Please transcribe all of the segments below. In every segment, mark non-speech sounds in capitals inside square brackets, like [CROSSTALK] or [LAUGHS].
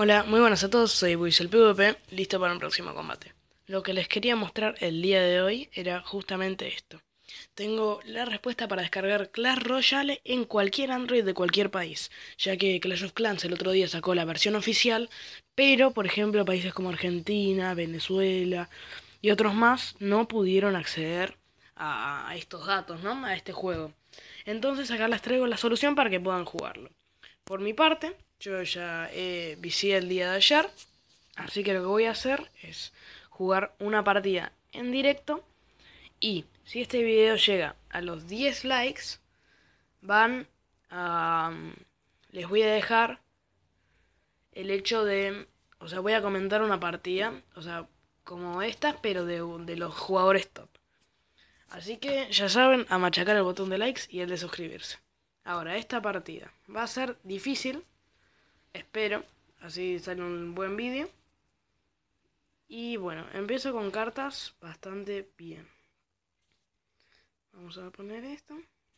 Hola, muy buenas a todos, soy Buis el PvP, listo para un próximo combate. Lo que les quería mostrar el día de hoy era justamente esto. Tengo la respuesta para descargar Clash Royale en cualquier Android de cualquier país, ya que Clash of Clans el otro día sacó la versión oficial, pero por ejemplo países como Argentina, Venezuela y otros más no pudieron acceder a estos datos, ¿no? A este juego. Entonces acá les traigo la solución para que puedan jugarlo. Por mi parte, yo ya he visitado el día de ayer, así que lo que voy a hacer es jugar una partida en directo y si este video llega a los 10 likes, van a... Les voy a dejar el hecho de... O sea, voy a comentar una partida, o sea, como esta, pero de, de los jugadores top. Así que ya saben, a machacar el botón de likes y el de suscribirse. Ahora, esta partida va a ser difícil Espero. Así sale un buen vídeo. Y bueno, empiezo con cartas bastante bien. Vamos a poner esto.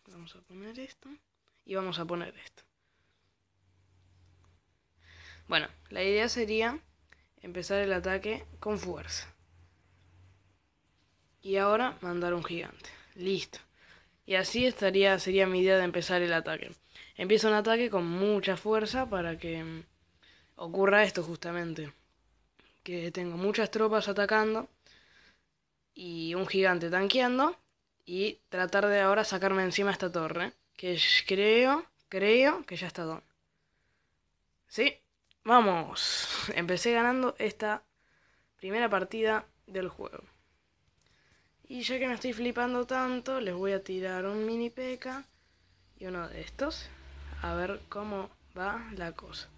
Vamos a poner esto. Y vamos a poner esto. Bueno, la idea sería empezar el ataque con fuerza. Y ahora mandar un gigante. Listo. Y así estaría, sería mi idea de empezar el ataque. Empiezo un ataque con mucha fuerza para que ocurra esto justamente. Que tengo muchas tropas atacando y un gigante tanqueando y tratar de ahora sacarme encima esta torre. Que creo, creo que ya está don. ¿Sí? Vamos. Empecé ganando esta primera partida del juego. Y ya que me estoy flipando tanto, les voy a tirar un mini peca y uno de estos. A ver cómo va la cosa.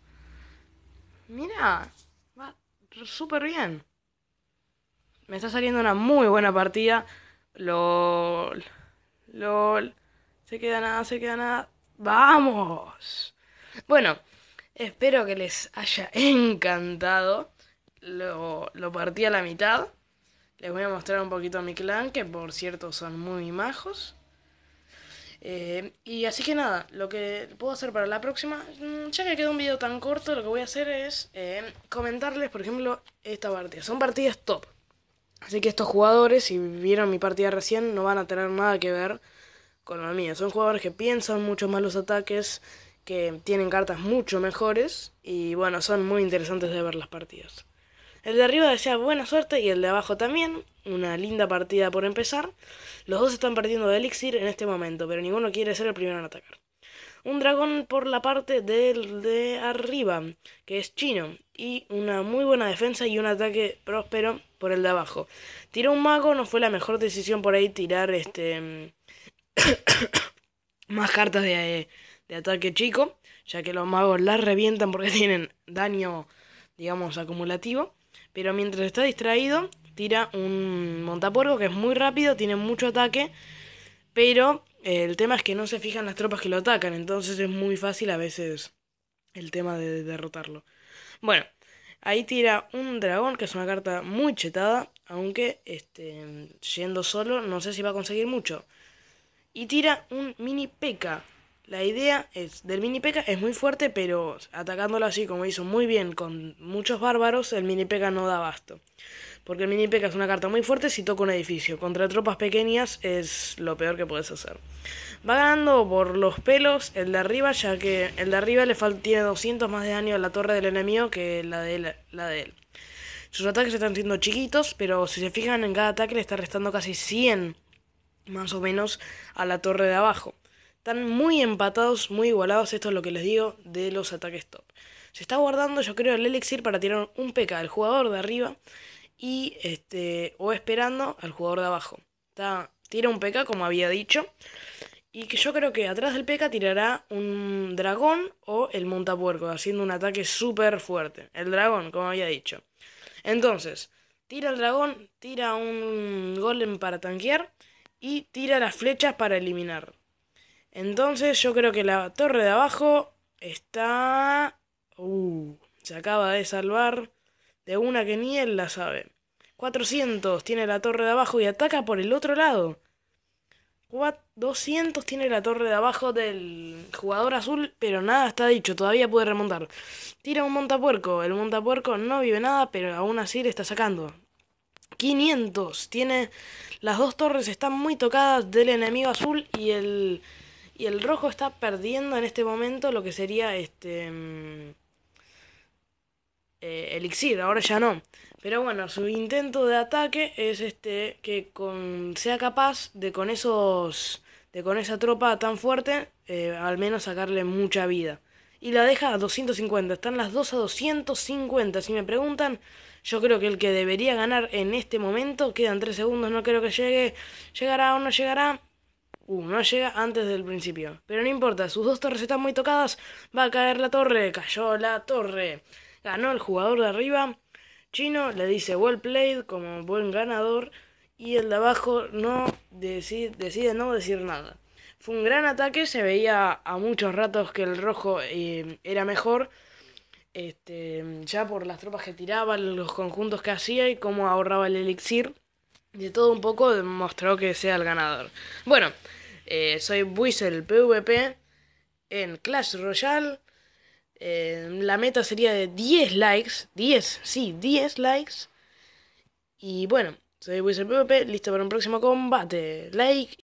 Mira, va súper bien. Me está saliendo una muy buena partida. LOL. LOL. Se queda nada, se queda nada. ¡Vamos! Bueno, espero que les haya [LAUGHS] encantado. Lo, lo partí a la mitad. Les voy a mostrar un poquito a mi clan, que por cierto son muy majos. Eh, y así que nada, lo que puedo hacer para la próxima, mm, ya que quedó un video tan corto, lo que voy a hacer es eh, comentarles, por ejemplo, esta partida. Son partidas top. Así que estos jugadores, si vieron mi partida recién, no van a tener nada que ver con la mía. Son jugadores que piensan mucho más los ataques, que tienen cartas mucho mejores y bueno, son muy interesantes de ver las partidas. El de arriba desea buena suerte y el de abajo también. Una linda partida por empezar. Los dos están perdiendo de elixir en este momento, pero ninguno quiere ser el primero en atacar. Un dragón por la parte del de arriba, que es chino, y una muy buena defensa y un ataque próspero por el de abajo. Tiró un mago, no fue la mejor decisión por ahí tirar este [COUGHS] más cartas de, de ataque chico, ya que los magos las revientan porque [LAUGHS] tienen daño, digamos, acumulativo. Pero mientras está distraído, tira un montapuerco que es muy rápido, tiene mucho ataque. Pero eh, el tema es que no se fijan las tropas que lo atacan, entonces es muy fácil a veces el tema de derrotarlo. Bueno, ahí tira un dragón, que es una carta muy chetada, aunque este, yendo solo no sé si va a conseguir mucho. Y tira un mini peca. La idea es, del mini peca es muy fuerte, pero atacándolo así como hizo muy bien con muchos bárbaros, el mini peca no da abasto. Porque el mini peca es una carta muy fuerte si toca un edificio. Contra tropas pequeñas es lo peor que puedes hacer. Va ganando por los pelos el de arriba, ya que el de arriba le tiene 200 más de daño a la torre del enemigo que la de la de él. Sus ataques están siendo chiquitos, pero si se fijan en cada ataque le está restando casi 100 más o menos a la torre de abajo. Están muy empatados, muy igualados, esto es lo que les digo, de los ataques top. Se está guardando, yo creo, el elixir para tirar un PK al jugador de arriba y este o esperando al jugador de abajo. tira un PK, como había dicho, y que yo creo que atrás del PK tirará un dragón o el montapuerco, haciendo un ataque súper fuerte. El dragón, como había dicho. Entonces, tira el dragón, tira un golem para tanquear y tira las flechas para eliminar. Entonces yo creo que la torre de abajo está... Uh, se acaba de salvar de una que ni él la sabe. 400 tiene la torre de abajo y ataca por el otro lado. 200 tiene la torre de abajo del jugador azul, pero nada está dicho, todavía puede remontar. Tira un montapuerco, el montapuerco no vive nada, pero aún así le está sacando. 500 tiene las dos torres están muy tocadas del enemigo azul y el y el rojo está perdiendo en este momento lo que sería este... Mm, eh, elixir, ahora ya no. Pero bueno, su intento de ataque es este que sea capaz de con esos de con esa tropa tan fuerte eh, al menos sacarle mucha vida. Y la deja a 250, están las dos a 250, si me preguntan, yo creo que el que debería ganar en este momento, quedan 3 segundos, no creo que llegue, llegará o no llegará, Uh, no llega antes del principio. Pero no importa, sus dos torres están muy tocadas. Va a caer la torre. Cayó la torre. Ganó el jugador de arriba. Chino le dice well played como buen ganador. Y el de abajo no decide, decide no decir nada. Fue un gran ataque. Se veía a muchos ratos que el rojo eh, era mejor. Este, ya por las tropas que tiraba, los conjuntos que hacía y cómo ahorraba el elixir de todo un poco demostró que sea el ganador. Bueno, eh, soy el PvP en Clash Royale. Eh, la meta sería de 10 likes. 10, sí, 10 likes. Y bueno, soy el PvP, listo para un próximo combate. Like.